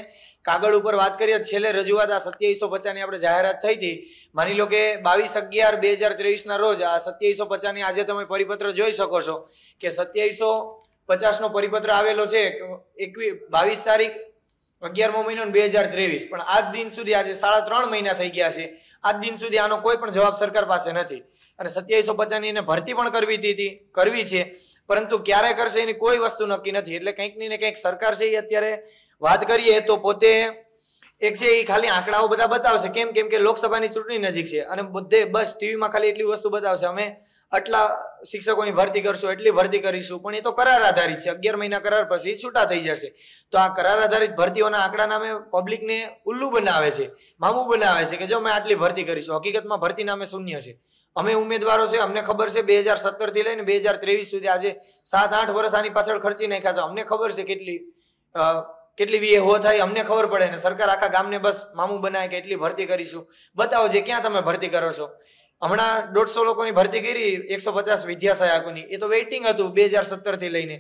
કાગળ ઉપર વાત કરીએ છેલ્લે રજૂઆત આ સત્યાવીસો પચાસની આપણે જાહેરાત થઈ હતી માની લો કે બાવીસ અગિયાર બે હજાર ત્રેવીસના રોજ આ સત્યાવીસો પચાસની આજે તમે પરિપત્ર જોઈ શકો છો કે સત્યાવીસો પચાસનો પરિપત્ર આવેલો છે એકવીસ બાવીસ તારીખ અગિયારમો મહિનો બે હજાર ત્રેવીસ પણ આજ દિન સુધી આજે સાડા ત્રણ મહિના થઈ ગયા છે આજ દિન સુધી આનો કોઈ પણ જવાબ સરકાર પાસે નથી અને સત્યાવીસો પચાસની એને ભરતી પણ કરવી હતી કરવી છે પરંતુ ક્યારે કરશે એની કોઈ વસ્તુ નક્કી નથી એટલે કંઈક ને કંઈક સરકાર છે એ અત્યારે વાત કરીએ તો પોતે એક છે એ ખાલી આંકડાઓ બધા બતાવશે કેમ કેમ કે લોકસભાની ચૂંટણી નજીક છે અને બધે બસ ટીવીમાં ખાલી એટલી વસ્તુ બતાવશે અમે આટલા શિક્ષકોની ભરતી કરશું એટલી ભરતી કરીશું પણ એ તો કરાર આધારિત છે અગિયાર મહિના કરાર પછી છૂટા થઈ જશે તો આ કરાર આધારિત ભરતીઓના આંકડા નામે પબ્લિકને ઉલ્લુ બનાવે છે મામું બનાવે છે કે જો અમે આટલી ભરતી કરીશું હકીકતમાં ભરતી નામે શૂન્ય છે અમે ઉમેદવારો છે અમને ખબર છે બે હજાર સત્તરથી લઈને બે હજાર ત્રેવીસ સુધી આજે સાત આઠ વર્ષ આની પાછળ ખર્ચી નાખ્યા છે અમને ખબર છે કેટલી કેટલી વીએ હો થાય અમને ખબર પડે ને સરકાર આખા ગામને બસ મામું બનાવે કે એટલી ભરતી કરીશું બતાવો જે ક્યાં તમે ભરતી કરો છો હમણાં દોઢસો લોકોની ભરતી કરી એકસો પચાસ વિદ્યા એ તો વેઇટિંગ હતું બે હજાર સત્તરથી લઈને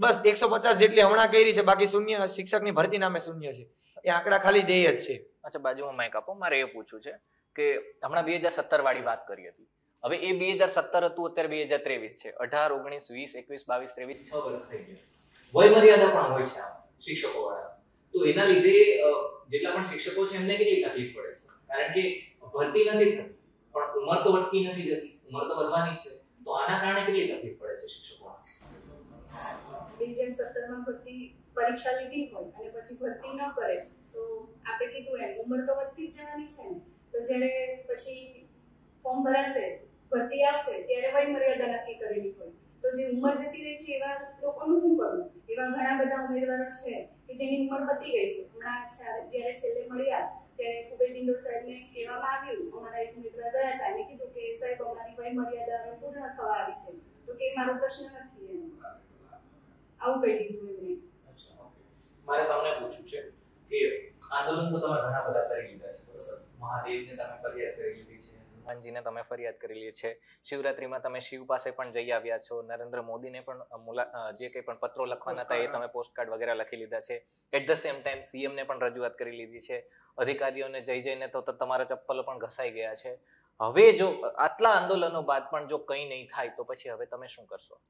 બસ એકસો પચાસ જેટલી હમણાં કરી છે બાકી શૂન્ય શિક્ષકની ભરતી નામે શૂન્ય છે એ આંકડા ખાલી ધ્યેય જ છે અચ્છા બાજુમાં માઇક આપો મારે એ પૂછવું છે કે હમણાં બે હજાર સત્તર વાળી વાત કરી હતી હવે એ બે હજાર સત્તર હતું અત્યારે બે હજાર ત્રેવીસ છે અઢાર ઓગણીસ વીસ એકવીસ બાવીસ ત્રેવીસ છ વર્ષ થઈ ગયા વય મર્યાદા પણ હોય છે શિક્ષકો વાળા તો એના લીધે જેટલા પણ શિક્ષકો છે એમને કેટલી તકલીફ પડે છે કારણ કે ભરતી નથી થતી પણ ઉંમર તો અટકી નથી જતી ઉંમર તો વધવાની છે તો આના કારણે કેટલી તકલીફ પડે છે શિક્ષકોને બે સત્તરમાં ભરતી પરીક્ષા લીધી હોય અને પછી ભરતી ન કરે તો આપે કીધું એમ ઉંમર તો વધતી જ જવાની છે ને તો જ્યારે પછી ફોર્મ ભરાશે ભરતી આવશે ત્યારે વય મર્યાદા નક્કી કરેલી હોય તો જે ઉંમર જતી રહી છે એવા લોકોનું શું કરવું એવા ઘણા બધા ઉમેદવારો છે કે જેની ઉંમર વધી ગઈ છે હમણાં જ્યારે છેલ્લે મળ્યા કે કુબેર ડિંડો સાહેબને કહેવામાં આવ્યું અમારા એક મિત્ર ગયા હતા અને કીધું કે સાહેબ અમારી વય મર્યાદા હવે પૂર્ણ થવા આવી છે તો કે મારો પ્રશ્ન નથી એમ આવું કહી દીધું એમણે મારે તમને પૂછવું છે કે આંદોલન તો તમે ઘણા બધા કરી લીધા છે બરાબર મહાદેવને તમે ફરિયાદ કરી લીધી છે હનુમાનજીને તમે ફરિયાદ કરી લીધી છે શિવરાત્રીમાં તમે શિવ પાસે પણ જઈ આવ્યા છો નરેન્દ્ર મોદીને પણ જે કંઈ પણ પત્રો લખવાના હતા એ તમે પોસ્ટકાર્ડ વગેરે લખી લીધા છે એટ ધ સેમ ટાઈમ સીએમને પણ રજૂઆત કરી લીધી છે અધિકારીઓને જઈ જઈને તો તમારા ચપ્પલો પણ ઘસાઈ ગયા છે હવે જો આટલા આંદોલનો બાદ પણ જો કંઈ નહીં થાય તો પછી હવે તમે શું કરશો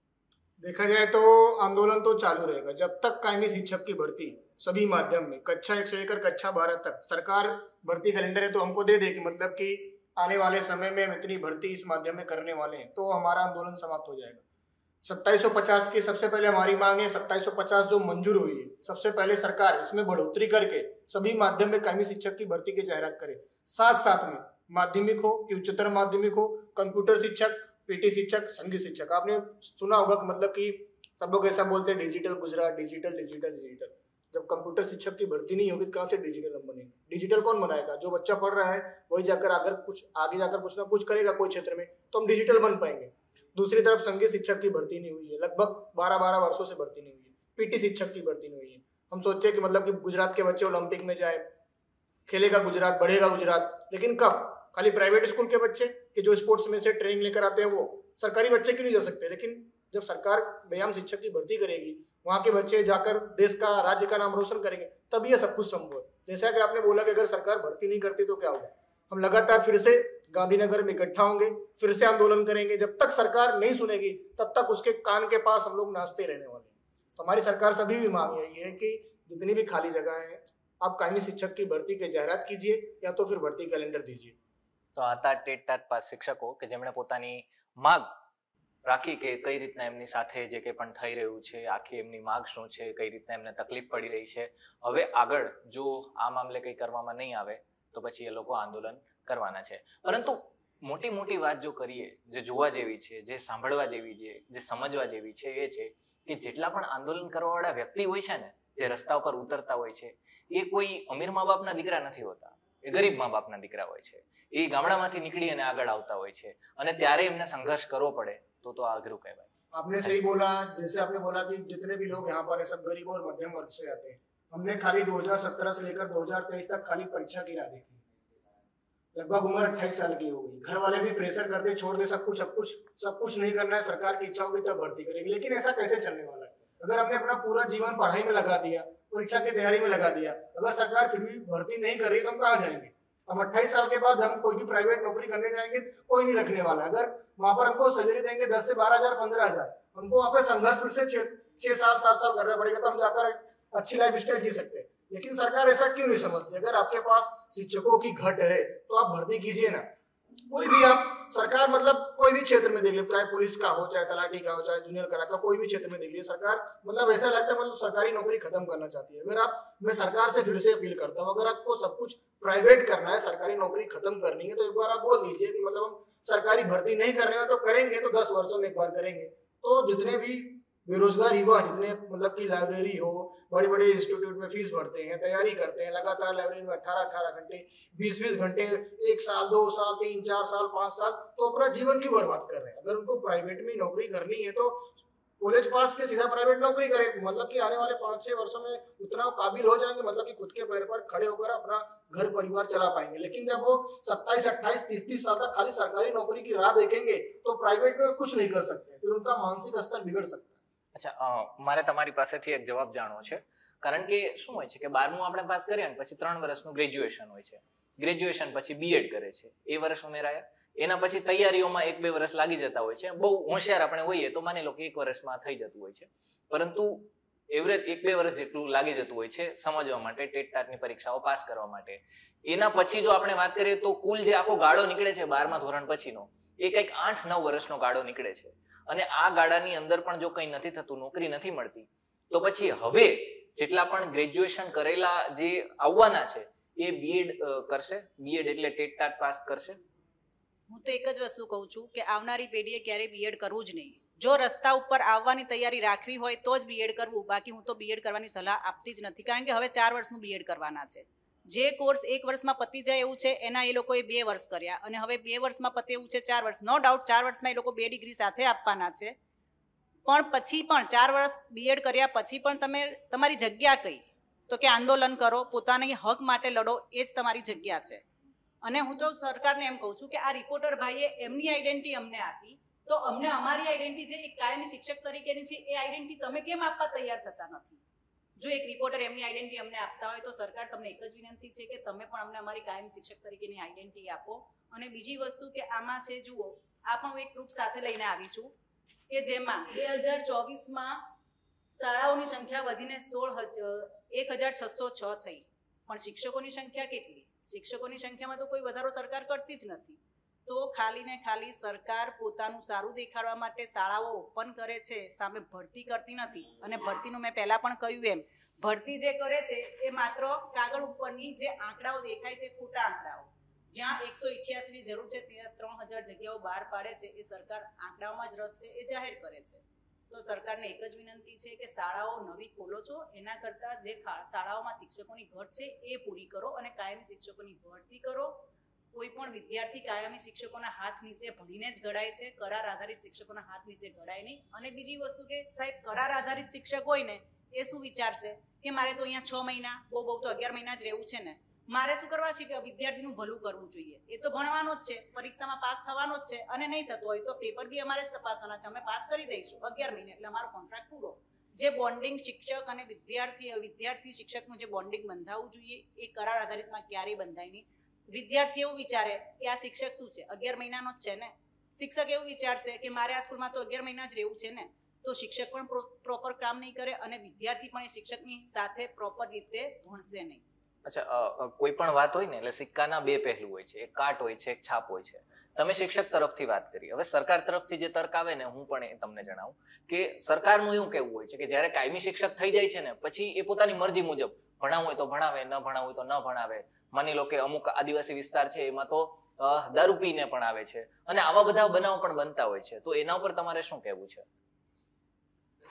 દેખા જાય તો આંદોલન તો ચાલુ रहेगा જબ તક कायमी शिक्षक की भर्ती सभी माध्यम में कक्षा एक से लेकर कक्षा बारह तक सरकार भर्ती कैलेंडर है तो हमको दे दे कि मतलब कि आने वाले समय में हम इतनी भर्ती इस माध्यम में करने वाले हैं तो हमारा आंदोलन समाप्त हो जाएगा पचास की सबसे पहले हमारी मांग है पचास जो मंजूर हुई है सबसे पहले सरकार इसमें बढ़ोतरी करके सभी माध्यम में कमी शिक्षक की भर्ती की जाहिरात करे साथ साथ में माध्यमिक हो कि उच्चतर माध्यमिक हो कंप्यूटर शिक्षक पीटी शिक्षक संगीत शिक्षक आपने सुना होगा मतलब कि सब लोग ऐसा बोलते हैं digital Gujarat digital digital digital जब कंप्यूटर शिक्षक की भर्ती नहीं होगी तो कहाँ से डिजिटल हम बनेंगे डिजिटल कौन बनाएगा जो बच्चा पढ़ रहा है वही जाकर अगर कुछ आगे जाकर कुछ ना कुछ करेगा कोई क्षेत्र में तो हम डिजिटल बन पाएंगे दूसरी तरफ संगीत शिक्षक की भर्ती नहीं हुई है लगभग बारह बारह वर्षों से भर्ती नहीं हुई है पीटी शिक्षक की भर्ती नहीं हुई है हम सोचते हैं कि मतलब कि गुजरात के बच्चे ओलंपिक में जाए खेलेगा गुजरात बढ़ेगा गुजरात लेकिन कब खाली प्राइवेट स्कूल के बच्चे कि जो स्पोर्ट्स में से ट्रेनिंग लेकर आते हैं वो सरकारी बच्चे क्यों नहीं जा सकते लेकिन जब सरकार व्यायाम शिक्षक की भर्ती करेगी वहाँ के बच्चे जाकर देश का राज्य का नाम रोशन करेंगे तभी ये सब कुछ संभव है जैसा कि आपने बोला कि अगर सरकार भर्ती नहीं करती तो क्या होगा हम लगातार फिर से गांधीनगर में इकट्ठा होंगे फिर से आंदोलन करेंगे जब तक सरकार नहीं सुनेगी तब तक उसके कान के पास हम लोग नाचते रहने वाले हैं तो हमारी सरकार सभी भी मांग यही है कि जितनी भी खाली जगह है आप कायमी शिक्षक की भर्ती के जाहरात कीजिए या तो फिर भर्ती कैलेंडर दीजिए तो आता टेट ટાટ પાસ શિક્ષકો કે જેમણે પોતાની માગ રાખી કે કઈ રીતના એમની સાથે જે કંઈ પણ થઈ રહ્યું છે આખી એમની માગ શું છે કઈ રીતના એમને તકલીફ પડી રહી છે હવે આગળ જો આ મામલે કંઈ કરવામાં નહીં આવે તો પછી એ લોકો આંદોલન કરવાના છે પરંતુ મોટી મોટી વાત જો કરીએ જે જોવા જેવી છે જે સાંભળવા જેવી છે જે સમજવા જેવી છે એ છે કે જેટલા પણ આંદોલન કરવાવાળા વ્યક્તિ હોય છે ને જે રસ્તા ઉપર ઉતરતા હોય છે એ કોઈ અમીર મા બાપના દીકરા નથી હોતા એ ગરીબ મા બાપના દીકરા હોય છે એ ગામડામાંથી નીકળી અને આગળ આવતા હોય છે અને ત્યારે એમને સંઘર્ષ કરવો પડે तो तो आगे रुका भाई आपने सही बोला जैसे आपने बोला कि जितने भी लोग यहाँ पर है सब गरीब और मध्यम वर्ग से आते हैं हमने खाली 2017 से लेकर 2023 तक खाली परीक्षा की राह देखी लगभग उम्र अट्ठाईस साल की होगी घर वाले भी प्रेशर कर दे छोड़ दे सब कुछ सब कुछ सब कुछ नहीं करना है सरकार की इच्छा होगी तब भर्ती करेगी लेकिन ऐसा कैसे चलने वाला है अगर हमने अपना पूरा जीवन पढ़ाई में लगा दिया परीक्षा की तैयारी में लगा दिया अगर सरकार फिर भी भर्ती नहीं कर रही तो हम कहाँ जाएंगे हम अट्ठाईस साल के बाद हम कोई भी प्राइवेट नौकरी करने जाएंगे कोई नहीं रखने वाला अगर वहां पर हमको सैलरी देंगे दस से बारह हजार पंद्रह हजार हमको वहां पर संघर्ष फिर से छह साल सात साल करना पड़ेगा तो हम जाकर अच्छी लाइफ स्टाइल जी सकते हैं लेकिन सरकार ऐसा क्यों नहीं समझती अगर आपके पास शिक्षकों की घट है तो आप भर्ती कीजिए ना कोई भी आप सरकार मतलब कोई भी क्षेत्र में देख लो चाहे पुलिस का हो चाहे तलाटी का हो चाहे जूनियर करा का कोई भी क्षेत्र में देख लीजिए सरकार मतलब ऐसा लगता है मतलब सरकारी नौकरी खत्म करना चाहती है अगर आप मैं सरकार से फिर से अपील करता हूँ अगर आपको सब कुछ प्राइवेट करना है सरकारी नौकरी खत्म करनी है तो एक बार आप बोल दीजिए कि मतलब हम सरकारी भर्ती नहीं करने में तो करेंगे तो दस वर्षों में एक बार करेंगे तो जितने भी बेरोजगार युवा जितने मतलब की लाइब्रेरी हो बड़े बड़े इंस्टीट्यूट में फीस भरते हैं तैयारी करते हैं लगातार लाइब्रेरी में अठारह अठारह घंटे बीस बीस घंटे एक साल दो साल तीन चार साल पाँच साल तो अपना जीवन क्यों बर्बाद कर रहे हैं अगर उनको प्राइवेट में नौकरी करनी है तो कॉलेज पास के सीधा प्राइवेट नौकरी करें मतलब कि आने वाले पाँच छः वर्षों में उतना काबिल हो जाएंगे मतलब कि खुद के पैर पर खड़े होकर अपना घर परिवार चला पाएंगे लेकिन जब वो सत्ताईस अट्ठाईस तीस तीस साल तक खाली सरकारी नौकरी की राह देखेंगे तो प्राइवेट में कुछ नहीं कर सकते फिर उनका मानसिक स्तर बिगड़ सकता અચ્છા મારે તમારી પાસેથી એક જવાબ જાણવો છે કારણ કે શું હોય છે કે બારમું આપણે પાસ કરીએ ને પછી ત્રણ વર્ષનું ગ્રેજ્યુએશન હોય છે ગ્રેજ્યુએશન પછી બીએડ કરે છે એ વર્ષ ઉમેરાયા એના પછી તૈયારીઓમાં એક બે વર્ષ લાગી જતા હોય છે બહુ હોશિયાર આપણે હોઈએ તો માની લો કે એક વર્ષમાં થઈ જતું હોય છે પરંતુ એવરેજ એક બે વર્ષ જેટલું લાગી જતું હોય છે સમજવા માટે ટેટ ટાટની પરીક્ષાઓ પાસ કરવા માટે એના પછી જો આપણે વાત કરીએ તો કુલ જે આખો ગાળો નીકળે છે બારમા ધોરણ પછીનો એ કંઈક આઠ નવ વર્ષનો ગાળો નીકળે છે અને આ ગાળાની અંદર પણ જો કંઈ નથી થતું નોકરી નથી મળતી તો પછી હવે જેટલા પણ ગ્રેજ્યુએશન કરેલા જે આવવાના છે એ બીએડ કરશે બીએડ એટલે ટેટ ટાટ પાસ કરશે હું તો એક જ વસ્તુ કહું છું કે આવનારી પેઢીએ ક્યારેય બીએડ કરવું જ નહીં જો રસ્તા ઉપર આવવાની તૈયારી રાખવી હોય તો જ બીએડ કરવું બાકી હું તો બીએડ કરવાની સલાહ આપતી જ નથી કારણ કે હવે ચાર વર્ષનું બીએડ કરવાના છે જે કોર્સ એક વર્ષમાં પતી જાય એવું છે એના એ લોકોએ બે વર્ષ કર્યા અને હવે બે વર્ષમાં પતે એવું છે ચાર વર્ષ નો ડાઉટ ચાર વર્ષમાં એ લોકો બે ડિગ્રી સાથે આપવાના છે પણ પછી પણ ચાર વર્ષ બીએડ કર્યા પછી પણ તમે તમારી જગ્યા કઈ તો કે આંદોલન કરો પોતાની હક માટે લડો એ જ તમારી જગ્યા છે અને હું તો સરકારને એમ કહું છું કે આ રિપોર્ટર ભાઈએ એમની આઈડેન્ટિટી અમને આપી તો અમને અમારી આઈડેન્ટિટી જે એક કાયમી શિક્ષક તરીકેની છે એ આઈડેન્ટિટી તમે કેમ આપવા તૈયાર થતા નથી જો એક રિપોર્ટર એમની આઈડેન્ટિટી અમને આપતા હોય તો સરકાર તમને એક જ વિનંતી છે કે તમે પણ અમને અમારી કાયમ શિક્ષક તરીકેની આઈડેન્ટિટી આપો અને બીજી વસ્તુ કે આમાં છે જુઓ આ પણ હું એક ગ્રુપ સાથે લઈને આવી છું કે જેમાં બે હજાર ચોવીસમાં શાળાઓની સંખ્યા વધીને સોળ એક હજાર છસો છ થઈ પણ શિક્ષકોની સંખ્યા કેટલી શિક્ષકોની સંખ્યામાં તો કોઈ વધારો સરકાર કરતી જ નથી તો ખાલી ને ખાલી સરકાર પોતાનું સારું દેખાડવા માટે શાળાઓ ઓપન કરે છે સામે ભરતી કરતી નથી અને ભરતીનું મેં પહેલાં પણ કહ્યું એમ ભરતી જે કરે છે એ માત્ર કાગળ ઉપરની જે આંકડાઓ દેખાય છે ખોટા આંકડાઓ જ્યાં એકસો ની જરૂર છે ત્યાં ત્રણ હજાર જગ્યાઓ બહાર પાડે છે એ સરકાર આંકડાઓમાં જ રસ છે એ જાહેર કરે છે તો સરકારને એક જ વિનંતી છે કે શાળાઓ નવી ખોલો છો એના કરતાં જે શાળાઓમાં શિક્ષકોની ઘટ છે એ પૂરી કરો અને કાયમી શિક્ષકોની ભરતી કરો કોઈ પણ વિદ્યાર્થી કાયમી શિક્ષકોના હાથ નીચે ભણીને જ ઘડાય છે કરાર આધારિત શિક્ષકોના હાથ નીચે ઘડાય નહીં અને બીજી વસ્તુ કે સાહેબ કરાર આધારિત શિક્ષક હોય ને એ શું વિચારશે કે મારે તો અહીંયા છ મહિના બહુ બહુ તો અગિયાર મહિના જ રહેવું છે ને મારે શું કરવા છે કે વિદ્યાર્થીનું ભલું કરવું જોઈએ એ તો ભણવાનો જ છે પરીક્ષામાં પાસ થવાનો જ છે અને નહીં થતું હોય તો પેપર બી અમારે જ તપાસવાના છે અમે પાસ કરી દઈશું અગિયાર મહિને એટલે અમારો કોન્ટ્રાક્ટ પૂરો જે બોન્ડિંગ શિક્ષક અને વિદ્યાર્થી વિદ્યાર્થી શિક્ષકનું જે બોન્ડિંગ બંધાવવું જોઈએ એ કરાર આધારિતમાં ક્યારેય બંધાય નહીં વિદ્યાર્થી એવું વિચારે કે આ શિક્ષક શું છે અગિયાર મહિનાનો જ છે ને શિક્ષક એવું વિચારશે કે મારે આ સ્કૂલમાં તો અગિયાર મહિના જ રહેવું છે ને તો શિક્ષક પણ પ્રોપર કામ નહીં કરે અને વિદ્યાર્થી પણ એ શિક્ષકની સાથે પ્રોપર રીતે ભણશે નહીં અચ્છા કોઈ પણ વાત હોય ને એટલે સિક્કાના બે પહેલું હોય છે એક કાટ હોય છે એક છાપ હોય છે તમે શિક્ષક તરફથી વાત કરી હવે સરકાર તરફથી જે તર્ક આવે ને હું પણ એ તમને જણાવું કે સરકારનું એવું કેવું હોય છે કે જ્યારે કાયમી શિક્ષક થઈ જાય છે ને પછી એ પોતાની મરજી મુજબ ભણાવવું હોય તો ભણાવે ન ભણાવવું હોય તો ન ભણાવે માની લો કે અમુક આદિવાસી વિસ્તાર છે એમાં તો દારૂ પીને પણ આવે છે અને આવા બધા બનાવો પણ બનતા હોય છે તો એના ઉપર તમારે શું કહેવું છે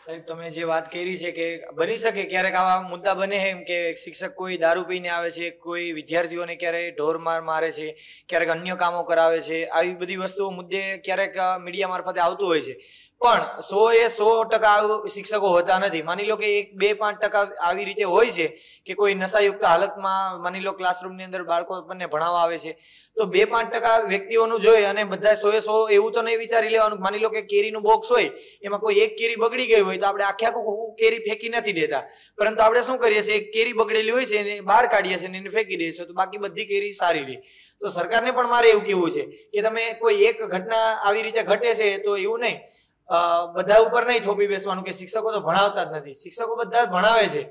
સાહેબ તમે જે વાત કરી છે કે બની શકે ક્યારેક આવા મુદ્દા બને એમ કે શિક્ષક કોઈ દારૂ પીને આવે છે કોઈ વિદ્યાર્થીઓને ક્યારેક ઢોર માર મારે છે ક્યારેક અન્ય કામો કરાવે છે આવી બધી વસ્તુઓ મુદ્દે ક્યારેક મીડિયા મારફતે આવતું હોય છે પણ સો એ સો ટકા શિક્ષકો હોતા નથી માની લો કે એક બે પાંચ ટકા આવી રીતે હોય છે કે કોઈ નશાયુક્ત હાલતમાં માની લો ક્લાસરૂમની અંદર બાળકો આપણને ભણાવવા આવે છે તો બે પાંચ ટકા વ્યક્તિઓનું જોઈ અને બધા સો એ સો એવું તો નહીં વિચારી લેવાનું માની લો કે કેરીનું બોક્સ હોય એમાં કોઈ એક કેરી બગડી ગઈ હોય તો આપણે આખી આખું કેરી ફેંકી નથી દેતા પરંતુ આપણે શું કરીએ છીએ કેરી બગડેલી હોય છે એને બહાર કાઢીએ છીએ એને ફેંકી દઈએ છીએ તો બાકી બધી કેરી સારી રહે તો સરકારને પણ મારે એવું કહેવું છે કે તમે કોઈ એક ઘટના આવી રીતે ઘટે છે તો એવું નહીં બધા ઉપર નહીં થોપી બેસવાનું કે શિક્ષકો તો ભણાવતા જ નથી શિક્ષકો બધા ભણાવે છે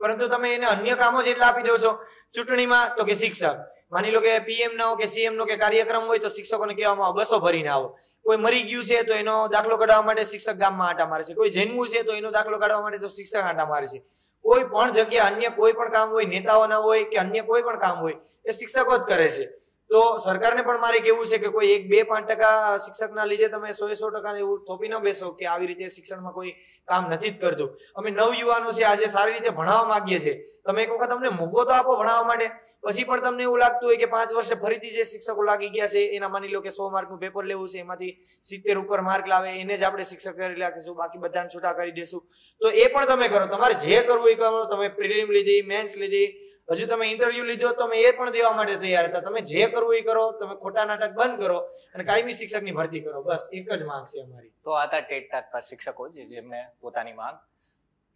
પરંતુ તમે એને અન્ય કામો જ એટલા આપી દો છો ચૂંટણીમાં તો કે શિક્ષક માની લો કે પીએમ નો કે સીએમ નો કે કાર્યક્રમ હોય તો શિક્ષકોને કહેવામાં આવે બસો ભરીને આવો કોઈ મરી ગયું છે તો એનો દાખલો કાઢવા માટે શિક્ષક ગામમાં આંટા મારે છે કોઈ જન્મ્યું છે તો એનો દાખલો કાઢવા માટે તો શિક્ષક આંટા મારે છે કોઈ પણ જગ્યા અન્ય કોઈ પણ કામ હોય નેતાઓના હોય કે અન્ય કોઈ પણ કામ હોય એ શિક્ષકો જ કરે છે તો સરકારને પણ મારે કેવું છે કે કોઈ એક બે પાંચ ટકા શિક્ષકના લીધે તમે સો સો ટકા એવું થોપી ન બેસો કે આવી રીતે શિક્ષણમાં કોઈ કામ નથી જ કરતું અમે નવ યુવાનો છે આજે સારી રીતે ભણાવવા માંગીએ છીએ તમે એક વખત અમને મોકો તો આપો ભણાવવા માટે પછી પણ તમને એવું લાગતું હોય કે પાંચ વર્ષે ફરીથી જે શિક્ષકો લાગી ગયા છે એના માની લો કે સો માર્કનું પેપર લેવું છે એમાંથી સિત્તેર ઉપર માર્ક લાવે એને જ આપણે શિક્ષક કરી રાખીશું બાકી બધાને છૂટા કરી દેશું તો એ પણ તમે કરો તમારે જે કરવું એ કરો તમે પ્રિલિમ લીધી મેન્સ લીધી હજુ તમે ઇન્ટરવ્યુ લીધો તમે એ પણ દેવા માટે તૈયાર હતા તમે જે કરવું એ કરો તમે ખોટા નાટક બંધ કરો અને કાયમી શિક્ષક ની ભરતી કરો બસ એક જ માંગ છે અમારી તો આ હતા ટેટ ટાટ શિક્ષકો જે જેમને પોતાની માંગ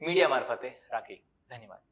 મીડિયા મારફતે રાખી ધન્યવાદ